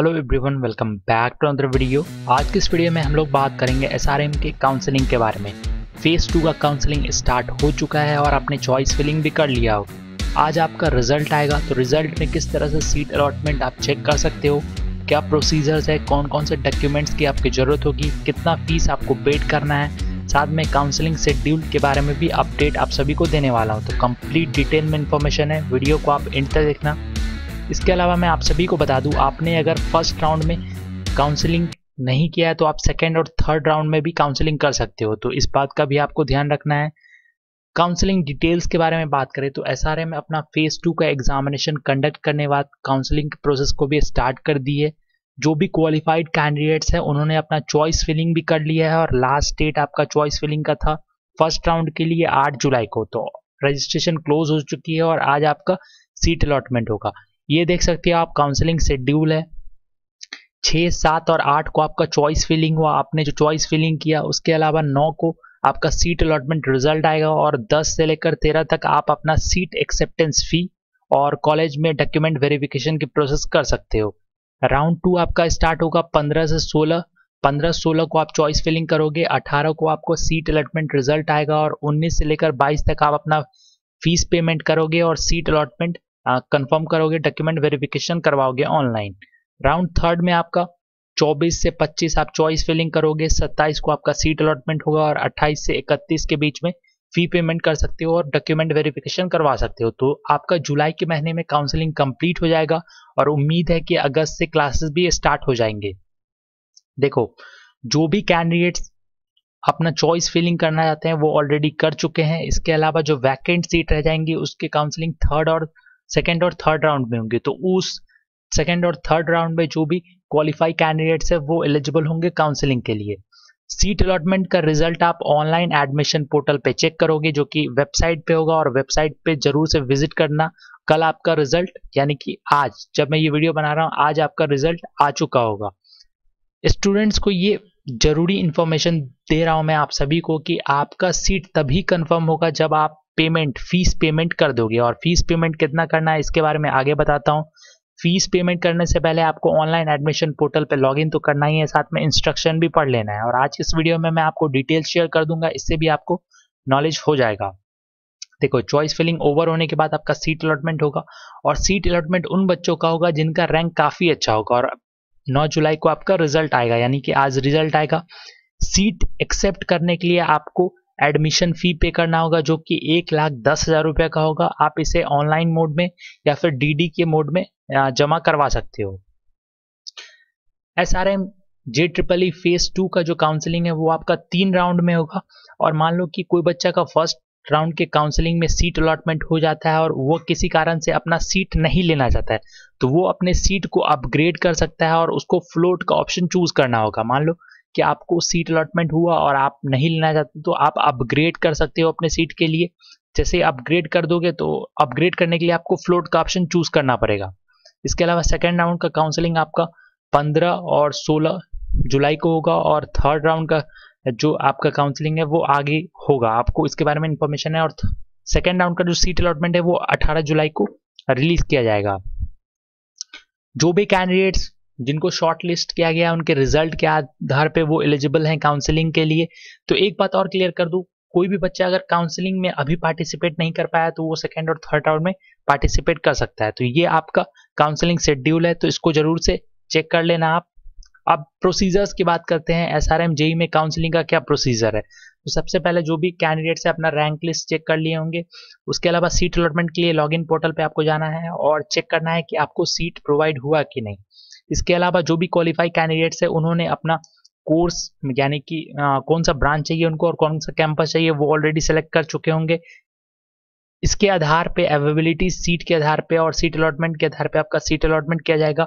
hello everyone welcome back to another video आज की इस वीडियो में हम लोग बात करेंगे एसआरएम के काउंसलिंग के बारे में फेज़ टू का काउंसलिंग स्टार्ट हो चुका है और आपने चॉइस फिलिंग भी कर लिया हो आज आपका रिजल्ट आएगा तो रिजल्ट में किस तरह से सीट अलॉटमेंट आप चेक कर सकते हो क्या प्रोसीजर्स है कौन कौन से डॉक्यूमेंट्स की आपकी ज़रूरत होगी कितना फीस आपको पेड करना है साथ में काउंसलिंग शेड्यूल के बारे में भी अपडेट आप सभी को देने वाला हूँ तो कंप्लीट डिटेल में इन्फॉर्मेशन है वीडियो को आप इंटर देखना इसके अलावा मैं आप सभी को बता दूं आपने अगर फर्स्ट राउंड में काउंसलिंग नहीं किया है तो आप सेकेंड और थर्ड राउंड में भी काउंसलिंग कर सकते हो तो इस बात का भी आपको ध्यान रखना है काउंसलिंग डिटेल्स के बारे में बात करें तो एस में अपना फेज़ टू का एग्जामिनेशन कंडक्ट करने बाद काउंसलिंग प्रोसेस को भी स्टार्ट कर दी है जो भी क्वालिफाइड कैंडिडेट्स हैं उन्होंने अपना चॉइस फिलिंग भी कर लिया है और लास्ट डेट आपका चॉइस फिलिंग का था फर्स्ट राउंड के लिए आठ जुलाई को तो रजिस्ट्रेशन क्लोज हो चुकी है और आज आपका सीट अलॉटमेंट होगा ये देख सकते हो आप काउंसलिंग शेड्यूल है छः सात और आठ को आपका चॉइस फिलिंग हुआ आपने जो चॉइस फिलिंग किया उसके अलावा नौ को आपका सीट अलॉटमेंट रिजल्ट आएगा और दस से लेकर तेरह तक आप अपना सीट एक्सेप्टेंस फी और कॉलेज में डॉक्यूमेंट वेरिफिकेशन की प्रोसेस कर सकते हो राउंड टू आपका स्टार्ट होगा पंद्रह से सोलह पंद्रह सोलह को आप चॉइस फिलिंग करोगे अठारह को आपको सीट अलॉटमेंट रिजल्ट आएगा और उन्नीस से लेकर बाईस तक आप अपना फीस पेमेंट करोगे और सीट अलॉटमेंट कंफर्म करोगे डॉक्यूमेंट वेरिफिकेशन करवाओगे ऑनलाइन राउंड थर्ड में आपका 24 से 25 आप चॉइस फिलिंग करोगे 27 को आपका सीट अलॉटमेंट होगा और 28 से 31 के बीच में फी पेमेंट कर सकते हो और डॉक्यूमेंट वेरिफिकेशन करवा सकते हो तो आपका जुलाई के महीने में काउंसलिंग कंप्लीट हो जाएगा और उम्मीद है कि अगस्त से क्लासेस भी स्टार्ट हो जाएंगे देखो जो भी कैंडिडेट्स अपना चॉइस फिलिंग करना चाहते हैं वो ऑलरेडी कर चुके हैं इसके अलावा जो वैकेंट सीट रह जाएंगी उसके काउंसलिंग थर्ड और सेकेंड और थर्ड राउंड में होंगे तो उस सेकेंड और थर्ड राउंड में जो भी क्वालिफाई कैंडिडेट्स है वो एलिजिबल होंगे काउंसलिंग के लिए सीट अलॉटमेंट का रिजल्ट आप ऑनलाइन एडमिशन पोर्टल पे चेक करोगे जो कि वेबसाइट पे होगा और वेबसाइट पे जरूर से विजिट करना कल आपका रिजल्ट यानी कि आज जब मैं ये वीडियो बना रहा हूँ आज आपका रिजल्ट आ चुका होगा स्टूडेंट्स को ये जरूरी इन्फॉर्मेशन दे रहा हूँ मैं आप सभी को कि आपका सीट तभी कन्फर्म होगा जब आप पेमेंट फीस पेमेंट कर दोगे और फीस पेमेंट कितना करना है इसके बारे में आगे बताता हूँ फीस पेमेंट करने से पहले आपको ऑनलाइन एडमिशन पोर्टल पर लॉगिन तो करना ही है साथ में इंस्ट्रक्शन भी पढ़ लेना है और आज इस वीडियो में मैं आपको डिटेल शेयर कर दूंगा इससे भी आपको नॉलेज हो जाएगा देखो चॉइस फिलिंग ओवर होने के बाद आपका सीट अलॉटमेंट होगा और सीट अलॉटमेंट उन बच्चों का होगा जिनका रैंक काफ़ी अच्छा होगा और 9 जुलाई को आपका रिजल्ट आएगा यानी कि आज रिजल्ट आएगा सीट एक्सेप्ट करने के लिए आपको एडमिशन फ़ी पे करना होगा जो कि एक लाख दस हज़ार रुपये का होगा आप इसे ऑनलाइन मोड में या फिर डीडी के मोड में जमा करवा सकते हो S R M J triple E phase two का जो काउंसलिंग है वो आपका तीन राउंड में होगा और मान लो कि कोई बच्चा का फर्स्ट राउंड के काउंसलिंग में सीट अलॉटमेंट हो जाता है और वो किसी कारण से अपना सीट नहीं लेना चाहता है तो वो अपने सीट को अपग्रेड कर सकता है और उसको फ्लोट का ऑप्शन चूज करना होगा मान लो कि आपको सीट अलॉटमेंट हुआ और आप नहीं लेना चाहते तो आप अपग्रेड कर सकते हो अपने सीट के लिए जैसे अपग्रेड कर दोगे तो अपग्रेड करने के लिए आपको फ्लोट का ऑप्शन चूज करना पड़ेगा इसके अलावा सेकेंड राउंड का काउंसलिंग आपका पंद्रह और सोलह जुलाई को होगा और थर्ड राउंड का जो आपका काउंसलिंग है वो आगे होगा आपको इसके बारे में इंफॉर्मेशन है और सेकेंड राउंड का जो सीट अलॉटमेंट है वो 18 जुलाई को रिलीज किया जाएगा जो भी कैंडिडेट्स जिनको शॉर्ट लिस्ट किया गया उनके रिजल्ट के आधार पे वो एलिजिबल हैं काउंसलिंग के लिए तो एक बात और क्लियर कर दू कोई भी बच्चा अगर काउंसलिंग में अभी पार्टिसिपेट नहीं कर पाया तो वो सेकेंड और थर्ड राउंड में पार्टिसिपेट कर सकता है तो ये आपका काउंसलिंग शेड्यूल है तो इसको जरूर से चेक कर लेना आप अब प्रोसीजर्स की बात करते हैं एस आर एम जेई में काउंसलिंग का क्या प्रोसीजर है तो सबसे पहले जो भी कैंडिडेट्स है अपना रैंक लिस्ट चेक कर लिए होंगे उसके अलावा सीट अलॉटमेंट के लिए लॉगिन पोर्टल पे आपको जाना है और चेक करना है कि आपको सीट प्रोवाइड हुआ कि नहीं इसके अलावा जो भी क्वालिफाई कैंडिडेट्स है उन्होंने अपना कोर्स यानी कि कौन सा ब्रांच चाहिए उनको और कौन सा कैंपस चाहिए वो ऑलरेडी सेलेक्ट कर चुके होंगे इसके आधार पे अवेबिलिटी सीट के आधार पे और सीट अलॉटमेंट के आधार पे आपका सीट अलॉटमेंट किया जाएगा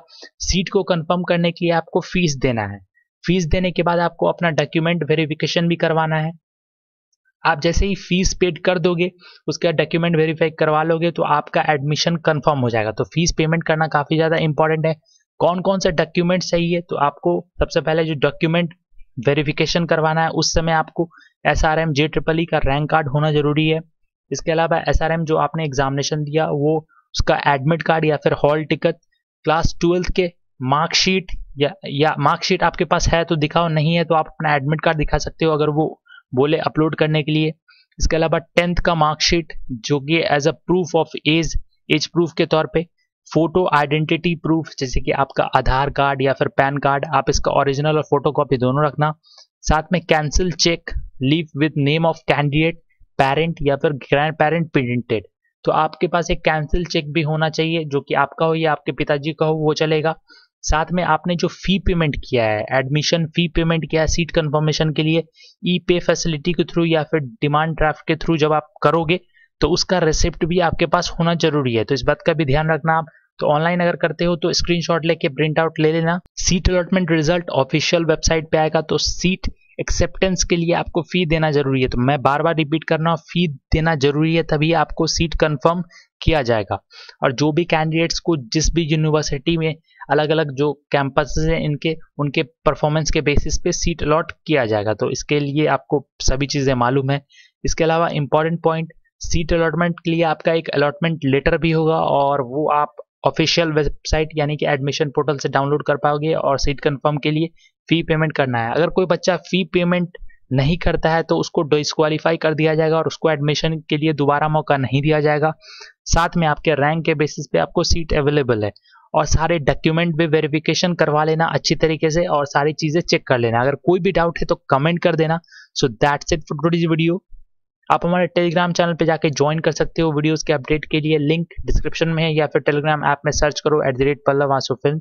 सीट को कंफर्म करने के लिए आपको फीस देना है फीस देने के बाद आपको अपना डॉक्यूमेंट वेरिफिकेशन भी करवाना है आप जैसे ही फीस पेड कर दोगे उसके बाद डॉक्यूमेंट वेरीफाई करवा लोगे तो आपका एडमिशन कंफर्म हो जाएगा तो फीस पेमेंट करना काफ़ी ज़्यादा इंपॉर्टेंट है कौन कौन से डॉक्यूमेंट चाहिए तो आपको सबसे पहले जो डॉक्यूमेंट वेरिफिकेशन करवाना है उस समय आपको S R M J triple E का रैंक कार्ड होना जरूरी है इसके अलावा एस आर एम जो आपने एग्जामिनेशन दिया वो उसका एडमिट कार्ड या फिर हॉल टिकट क्लास ट्वेल्थ के मार्कशीट या या मार्कशीट आपके पास है तो दिखाओ नहीं है तो आप अपना एडमिट कार्ड दिखा सकते हो अगर वो बोले अपलोड करने के लिए इसके अलावा टेंथ का मार्कशीट जो कि as a proof of age age proof के तौर पे फोटो आइडेंटिटी प्रूफ जैसे कि आपका आधार कार्ड या फिर पैन कार्ड आप इसका ओरिजिनल और फोटो कॉपी दोनों रखना साथ में cancel cheque leave with name of candidate parent या फिर ग्रैंड पेरेंट प्रिंटेड तो आपके पास एक कैंसिल चेक भी होना चाहिए जो कि आपका हो या आपके पिताजी का हो वो चलेगा साथ में आपने जो फी पेमेंट किया है एडमिशन फी पेमेंट किया है सीट कंफर्मेशन के लिए ई पे फैसिलिटी के थ्रू या फिर डिमांड ड्राफ्ट के थ्रू जब आप करोगे तो उसका रिसिप्ट भी आपके पास होना जरूरी है तो इस बात का भी ध्यान रखना आप तो ऑनलाइन अगर करते हो तो स्क्रीनशॉट लेके प्रिंट आउट ले लेना seat allotment result official website पे आएगा तो सीट एक्सेप्टेंस के लिए आपको फी देना जरूरी है तो मैं बार बार रिपीट कर रहा हूँ फी देना जरूरी है तभी आपको सीट कंफर्म किया जाएगा और जो भी कैंडिडेट्स को जिस भी यूनिवर्सिटी में अलग अलग जो कैंपस हैं इनके उनके परफॉर्मेंस के बेसिस पे सीट अलॉट किया जाएगा तो इसके लिए आपको सभी चीज़ें मालूम है इसके अलावा इंपॉर्टेंट पॉइंट सीट अलॉटमेंट के लिए आपका एक अलॉटमेंट लेटर भी होगा और वो आप ऑफिशियल वेबसाइट यानी कि एडमिशन पोर्टल से डाउनलोड कर पाओगे और सीट कंफर्म के लिए फ़ी पेमेंट करना है अगर कोई बच्चा फ़ी पेमेंट नहीं करता है तो उसको डिसक्वालीफाई कर दिया जाएगा और उसको एडमिशन के लिए दोबारा मौका नहीं दिया जाएगा साथ में आपके रैंक के बेसिस पे आपको सीट अवेलेबल है और सारे डॉक्यूमेंट भी वेरिफिकेशन करवा लेना अच्छी तरीके से और सारी चीज़ें चेक कर लेना अगर कोई भी डाउट है तो कमेंट कर देना so that's it for today's video आप हमारे टेलीग्राम चैनल पे जाके ज्वाइन कर सकते हो वीडियोस के अपडेट के लिए लिंक डिस्क्रिप्शन में है या फिर टेलीग्राम ऐप में सर्च करो एट द रेट पल्लव आंसू फिल्म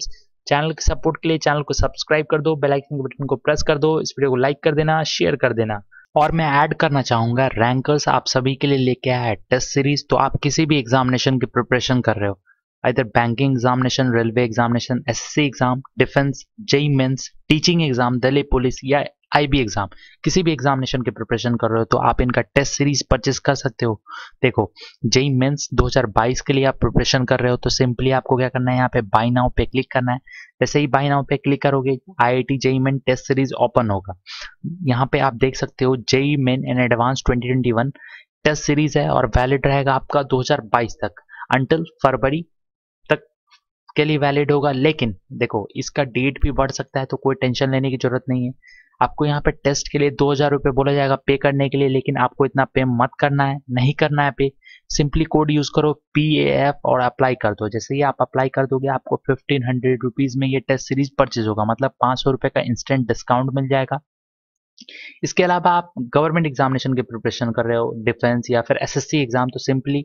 चैनल के सपोर्ट के लिए चैनल को सब्सक्राइब कर दो बेल आइकन के बटन को प्रेस कर दो इस वीडियो को लाइक कर देना शेयर कर देना और मैं ऐड करना चाहूंगा रैंकर्स आप सभी के लिए लेके आया है टेस्ट सीरीज तो आप किसी भी एग्जामिनेशन की प्रिपरेशन कर रहे हो इधर banking examination railway examination S exam defence JE mains teaching exam Delhi police या आईबी एग्जाम किसी भी एग्जामिनेशन के प्रिपरेशन कर रहे हो तो आप इनका टेस्ट सीरीज परचेस कर सकते हो देखो जेई मेंस 2022 के लिए आप प्रिपरेशन कर रहे हो तो सिंपली आपको क्या करना है यहाँ पे बाई नाउ पे क्लिक करना है जैसे ही बाई नाउ पे क्लिक करोगे IIT JEE main test series open होगा यहाँ पे आप देख सकते हो JEE main and advance twenty test series है और वैलिड रहेगा आपका 2022 तक अंटिल फरवरी के लिए वैलिड होगा लेकिन देखो इसका डेट भी बढ़ सकता है तो कोई टेंशन लेने की जरूरत नहीं है आपको यहाँ पे टेस्ट के लिए दो हज़ार रुपये बोला जाएगा पे करने के लिए लेकिन आपको इतना पे मत करना है नहीं करना है पे सिंपली कोड यूज़ करो पी ए एफ और अप्लाई कर दो जैसे ही आप अप्लाई कर दोगे आपको फिफ्टीन हंड्रेड रुपीज़ में ये टेस्ट सीरीज परचेज होगा मतलब पांच सौ रुपए का इंस्टेंट डिस्काउंट मिल जाएगा इसके अलावा आप गवर्नमेंट एग्जामिनेशन के प्रिपरेशन कर रहे हो डिफेंस या फिर एसएससी एग्जाम तो सिंपली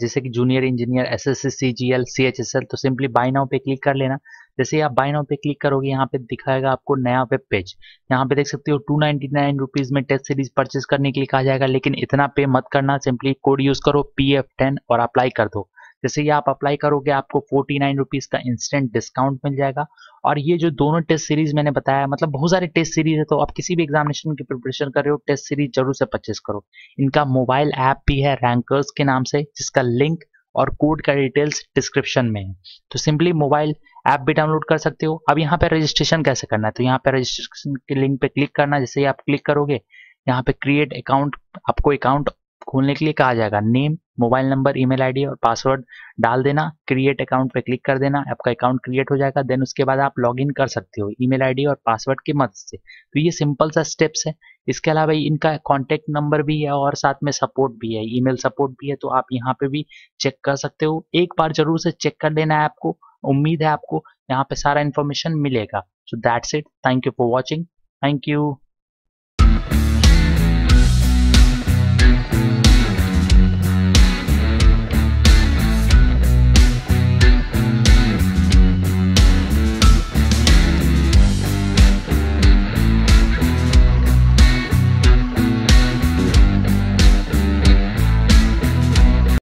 जैसे कि junior engineer SSC CGL CHSL तो सिंपली बाय नाउ पे क्लिक कर लेना जैसे आप बाय नाउ पे क्लिक करोगे यहाँ पे दिखाएगा आपको नया वेब पेज यहाँ पे देख सकते हो टू नाइनटी नाइन रुपीज में टेस्ट सीरीज परचेज करने के लिए कहा जाएगा लेकिन इतना पे मत करना सिंपली कोड यूज करो पी एफ टेन और अप्लाई कर दो जैसे ये आप अप्लाई करोगे आपको फोर्टी नाइन रुपीज़ का इंस्टेंट डिस्काउंट मिल जाएगा और ये जो दोनों टेस्ट सीरीज मैंने बताया मतलब बहुत सारे टेस्ट सीरीज है तो आप किसी भी एग्जामिनेशन की प्रिपरेशन कर रहे हो टेस्ट सीरीज जरूर से परचेस करो इनका मोबाइल ऐप भी है रैंकर्स के नाम से जिसका लिंक और कोड का डिटेल्स डिस्क्रिप्शन में है तो सिंपली मोबाइल ऐप भी डाउनलोड कर सकते हो अब यहाँ पे रजिस्ट्रेशन कैसे करना है तो यहाँ पे रजिस्ट्रेशन के लिंक पे क्लिक करना जैसे ही आप क्लिक करोगे यहाँ पे क्रिएट अकाउंट आपको अकाउंट खोलने के लिए कहा जाएगा name mobile number email ID और पासवर्ड डाल देना क्रिएट अकाउंट पे क्लिक कर देना आपका अकाउंट क्रिएट हो जाएगा देन उसके बाद आप लॉगिन कर सकते हो ईमेल आईडी और पासवर्ड की मदद से तो ये सिंपल सा स्टेप्स है इसके अलावा इनका कॉन्टेक्ट नंबर भी है और साथ में सपोर्ट भी है ईमेल सपोर्ट भी है तो आप यहाँ पे भी चेक कर सकते हो एक बार जरूर से चेक कर लेना है आपको उम्मीद है आपको यहाँ पे सारा इन्फॉर्मेशन मिलेगा so that's it thank you for watching thank you